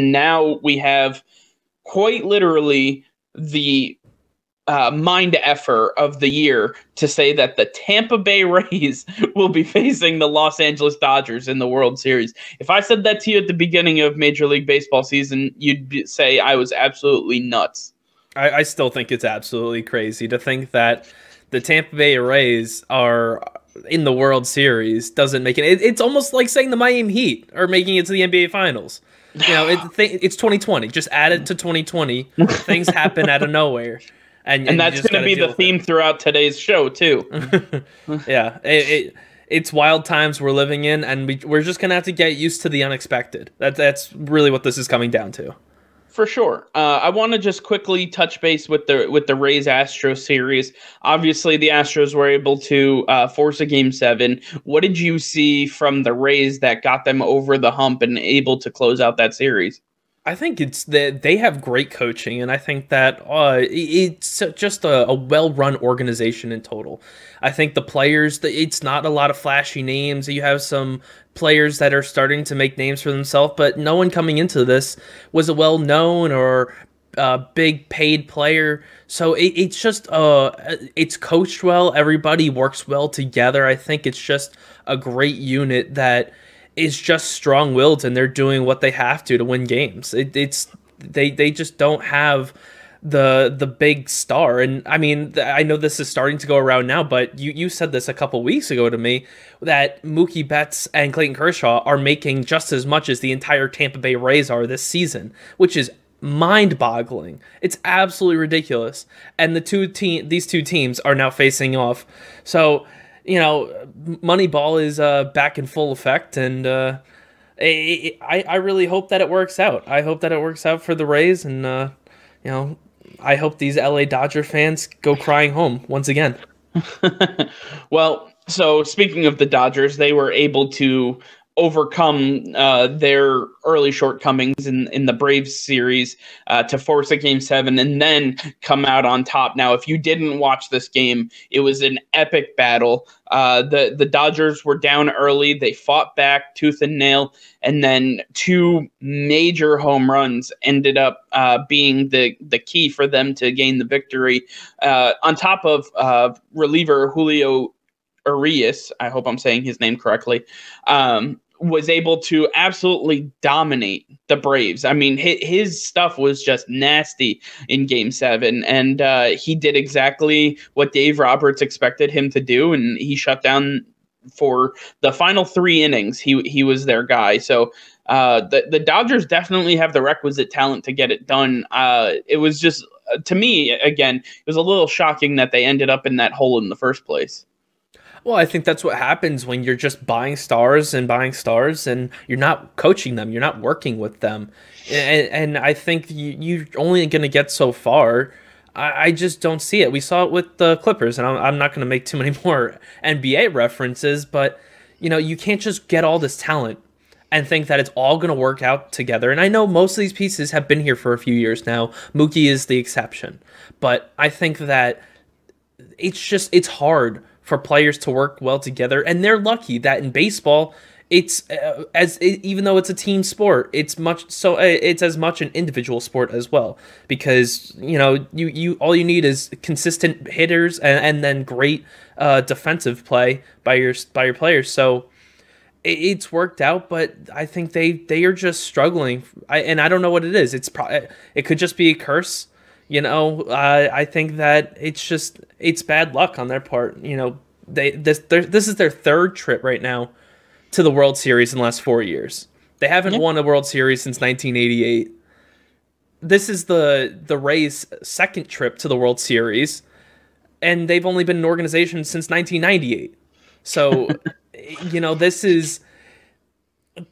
now we have quite literally the uh, mind effort of the year to say that the Tampa Bay Rays will be facing the Los Angeles Dodgers in the World Series. If I said that to you at the beginning of Major League Baseball season, you'd be, say I was absolutely nuts. I, I still think it's absolutely crazy to think that the Tampa Bay Rays are in the World Series doesn't make it. it. It's almost like saying the Miami Heat are making it to the NBA Finals. You know, it, th- it's 2020. Just add it to 2020. Things happen out of nowhere. And, and, and that's going to be the theme it. throughout today's show, too. yeah. It, it, it's wild times we're living in, and we, we're just going to have to get used to the unexpected. That, that's really what this is coming down to for sure. Uh, I want to just quickly touch base with the with the Rays Astro series. Obviously, the Astros were able to uh, force a game seven. What did you see from the Rays that got them over the hump and able to close out that series? I think it's that they have great coaching, and I think that uh, it's just a, a, well-run organization in total. I think the players, it's not a lot of flashy names. You have some players that are starting to make names for themselves, but no one coming into this was a well-known or uh, big paid player. So it, it's just uh, it's coached well. Everybody works well together. I think it's just a great unit that is just strong willed and they're doing what they have to to win games. It, it's they they just don't have the the big star and i mean i know this is starting to go around now but you you said this a couple weeks ago to me that mookie betts and clayton kershaw are making just as much as the entire tampa bay rays are this season which is mind boggling it's absolutely ridiculous and the two team these two teams are now facing off so you know, Moneyball is uh, back in full effect, and uh, I I really hope that it works out. I hope that it works out for the Rays, and uh, you know, I hope these LA Dodger fans go crying home once again. well, so speaking of the Dodgers, they were able to overcome uh, their early shortcomings in, in the Braves series uh, to force a game seven and then come out on top. Now, if you didn't watch this game, it was an epic battle. Uh, the, the Dodgers were down early. They fought back tooth and nail. And then two major home runs ended up uh, being the, the key for them to gain the victory. Uh, on top of uh, reliever Julio Arias, I hope I'm saying his name correctly, um, was able to absolutely dominate the Braves. I mean, his, his stuff was just nasty in Game Seven, and uh, he did exactly what Dave Roberts expected him to do, and he shut down for the final three innings. He he was their guy. So uh, the the Dodgers definitely have the requisite talent to get it done. Uh, it was just uh, to me again, it was a little shocking that they ended up in that hole in the first place. Well, I think that's what happens when you're just buying stars and buying stars and you're not coaching them, you're not working with them. And, and I think you, are only going to get so far. I, I, just don't see it. We saw it with the Clippers, and I'm, I'm not going to make too many more NBA references, but you know, you can't just get all this talent and think that it's all going to work out together. And I know most of these pieces have been here for a few years now. Mookie is the exception. But I think that it's just it's hard for players to work well together. And they're lucky that in baseball, it's uh, as it, even though it's a team sport, it's much so uh, it's as much an individual sport as well because you know you you all you need is consistent hitters and, and then great uh, defensive play by your by your players. So it, it's worked out, but I think they they are just struggling. I, and I don't know what it is. It's pro- it could just be a curse you know, I think that it's just it's bad luck on their part. You know, they this this is their third trip right now to the World Series in the last four years. They haven't yeah. won a World Series since 1988. This is the the Rays' second trip to the World Series, and they've only been an organization since 1998. So, you know, this is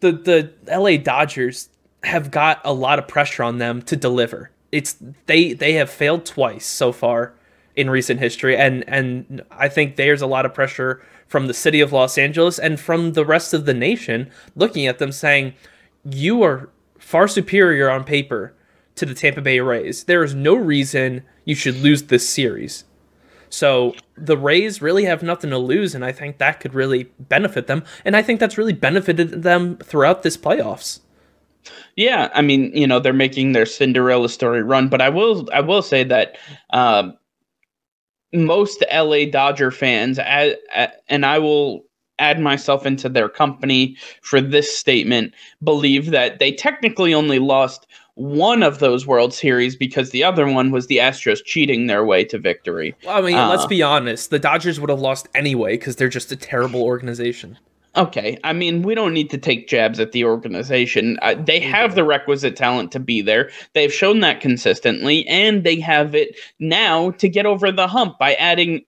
the the LA Dodgers have got a lot of pressure on them to deliver it's they they have failed twice so far in recent history and and I think there's a lot of pressure from the city of Los Angeles and from the rest of the nation looking at them saying you are far superior on paper to the Tampa Bay Rays. There is no reason you should lose this series. So the Rays really have nothing to lose, and I think that could really benefit them. And I think that's really benefited them throughout this playoffs. Yeah, I mean, you know, they're making their Cinderella story run, but I will, I will say that uh, most LA Dodger fans, and I will add myself into their company for this statement, believe that they technically only lost one of those World Series because the other one was the Astros cheating their way to victory. Well, I mean, uh, let's be honest, the Dodgers would have lost anyway because they're just a terrible organization. Okay, I mean, we don't need to take jabs at the organization. Uh, they have the requisite talent to be there. They've shown that consistently, and they have it now to get over the hump by adding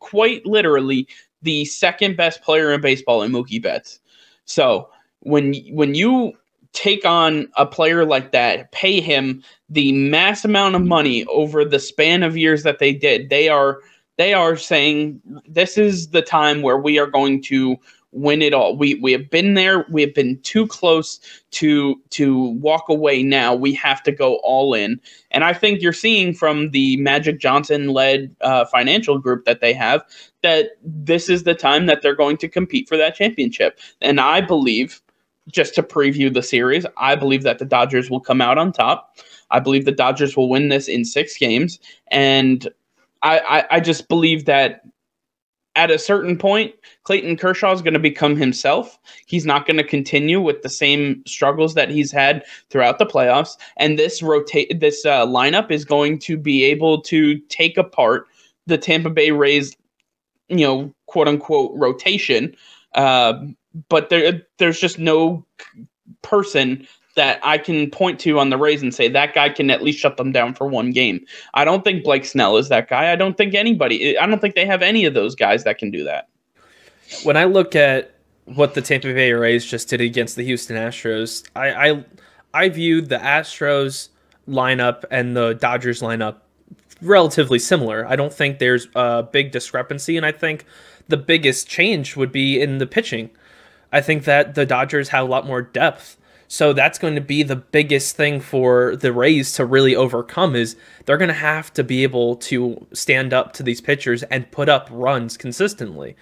quite literally the second best player in baseball in Mookie Betts. So when when you take on a player like that, pay him the mass amount of money over the span of years that they did, they are they are saying this is the time where we are going to win it all. We we have been there. We have been too close to to walk away now. We have to go all in. And I think you're seeing from the Magic Johnson led uh, financial group that they have that this is the time that they're going to compete for that championship. And I believe just to preview the series, I believe that the Dodgers will come out on top. I believe the Dodgers will win this in six games. And I, I, I just believe that at a certain point, Clayton Kershaw is going to become himself. He's not going to continue with the same struggles that he's had throughout the playoffs, and this rotate this uh, lineup is going to be able to take apart the Tampa Bay Rays, you know, quote unquote rotation. Uh, but there, there's just no person that I can point to on the Rays and say that guy can at least shut them down for one game. I don't think Blake Snell is that guy. I don't think anybody. I don't think they have any of those guys that can do that. When I look at what the Tampa Bay Rays just did against the Houston Astros, I I, I viewed the Astros lineup and the Dodgers lineup relatively similar. I don't think there's a big discrepancy, and I think the biggest change would be in the pitching. I think that the Dodgers have a lot more depth. So that's going to be the biggest thing for the Rays to really overcome is they're going to have to be able to stand up to these pitchers and put up runs consistently.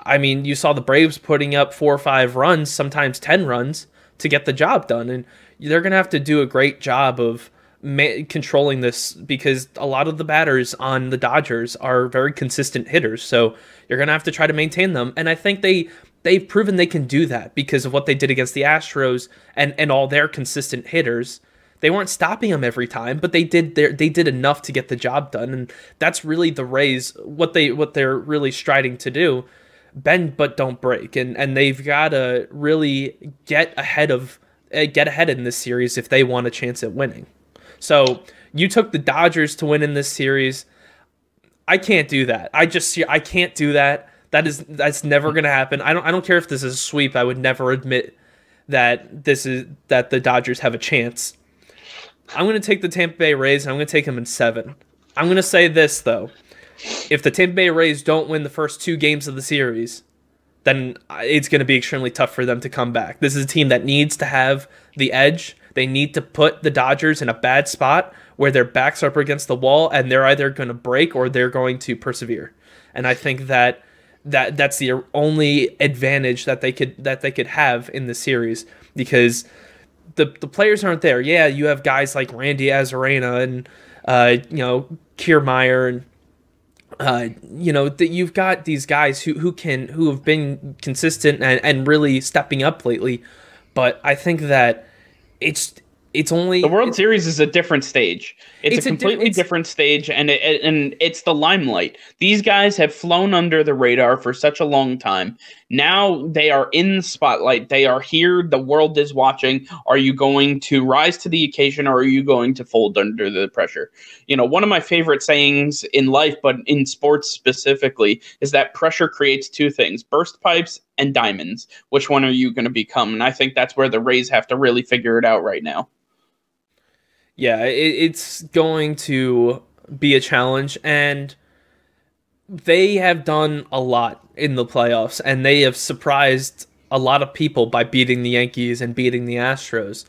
I mean, you saw the Braves putting up 4 or 5 runs, sometimes 10 runs to get the job done and they're going to have to do a great job of ma- controlling this because a lot of the batters on the Dodgers are very consistent hitters. So you're going to have to try to maintain them and I think they they've proven they can do that because of what they did against the Astros and and all their consistent hitters. They weren't stopping them every time, but they did their, they did enough to get the job done, and that's really the Rays what they what they're really striding to do, bend but don't break, and and they've got to really get ahead of eh, get ahead in this series if they want a chance at winning. So you took the Dodgers to win in this series. I can't do that. I just I can't do that. That is that's never going to happen. I don't I don't care if this is a sweep. I would never admit that this is that the Dodgers have a chance. I'm going to take the Tampa Bay Rays and I'm going to take them in 7. I'm going to say this though. If the Tampa Bay Rays don't win the first two games of the series, then it's going to be extremely tough for them to come back. This is a team that needs to have the edge. They need to put the Dodgers in a bad spot where their backs are up against the wall and they're either going to break or they're going to persevere. And I think that that that's the only advantage that they could that they could have in the series because the the players aren't there. Yeah, you have guys like Randy Azarena and uh, you know Kiermaier and uh, you know that you've got these guys who who can who have been consistent and, and really stepping up lately. But I think that it's it's only the World Series is a different stage. It's, it's a completely a di- it's, different stage, and it, and it's the limelight. These guys have flown under the radar for such a long time. Now they are in the spotlight. They are here. The world is watching. Are you going to rise to the occasion, or are you going to fold under the pressure? You know, one of my favorite sayings in life, but in sports specifically, is that pressure creates two things: burst pipes and diamonds. Which one are you going to become? And I think that's where the Rays have to really figure it out right now yeah, it, it's going to be a challenge, and they have done a lot in the playoffs, and they have surprised a lot of people by beating the Yankees and beating the Astros.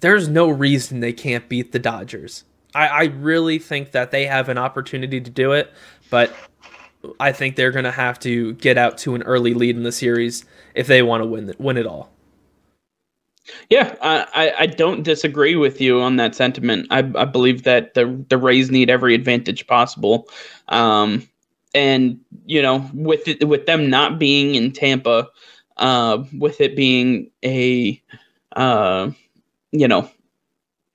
There's no reason they can't beat the Dodgers. I, I really think that they have an opportunity to do it, but I think they're going to have to get out to an early lead in the series if they want to win the, win it all. Yeah, I, I don't disagree with you on that sentiment. I, I believe that the the Rays need every advantage possible, um, and you know with it, with them not being in Tampa, uh, with it being a uh, you know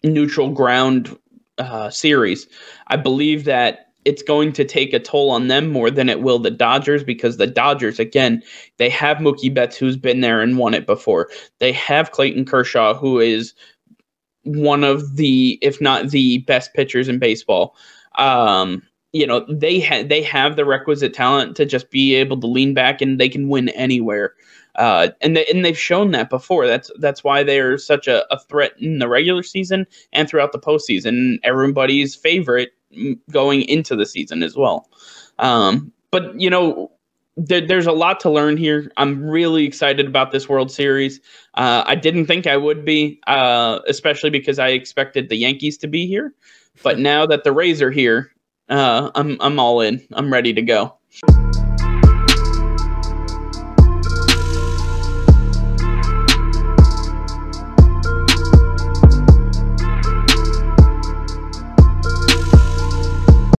neutral ground uh, series, I believe that it's going to take a toll on them more than it will the Dodgers because the Dodgers, again, they have Mookie Betts who's been there and won it before. They have Clayton Kershaw who is one of the, if not the best pitchers in baseball. Um, you know they ha- they have the requisite talent to just be able to lean back and they can win anywhere. Uh, and they, and they've shown that before. That's that's why they're such a, a threat in the regular season and throughout the postseason. Everybody's favorite going into the season as well. Um, but you know, th- there's a lot to learn here. I'm really excited about this World Series. Uh, I didn't think I would be, uh, especially because I expected the Yankees to be here. But now that the Rays are here, uh, I'm I'm all in. I'm ready to go.